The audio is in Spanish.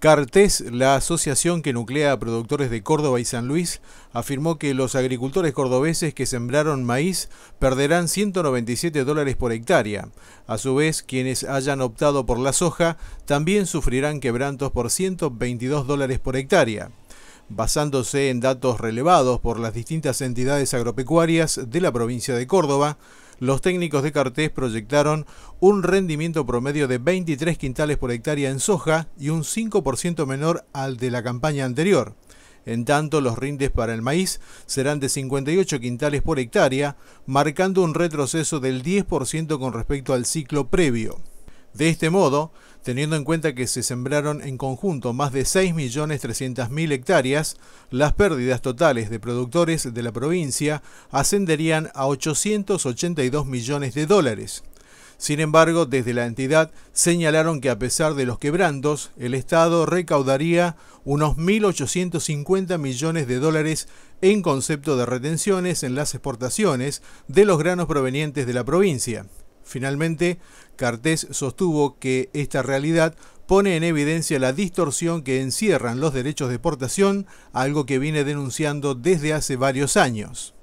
Cartes, la asociación que nuclea a productores de Córdoba y San Luis, afirmó que los agricultores cordobeses que sembraron maíz perderán 197 dólares por hectárea. A su vez, quienes hayan optado por la soja también sufrirán quebrantos por 122 dólares por hectárea. Basándose en datos relevados por las distintas entidades agropecuarias de la provincia de Córdoba, los técnicos de Cartés proyectaron un rendimiento promedio de 23 quintales por hectárea en soja y un 5% menor al de la campaña anterior. En tanto, los rindes para el maíz serán de 58 quintales por hectárea, marcando un retroceso del 10% con respecto al ciclo previo. De este modo, teniendo en cuenta que se sembraron en conjunto más de 6.300.000 hectáreas, las pérdidas totales de productores de la provincia ascenderían a 882 millones de dólares. Sin embargo, desde la entidad señalaron que a pesar de los quebrantos, el Estado recaudaría unos 1.850 millones de dólares en concepto de retenciones en las exportaciones de los granos provenientes de la provincia. Finalmente, Cartés sostuvo que esta realidad pone en evidencia la distorsión que encierran los derechos de portación, algo que viene denunciando desde hace varios años.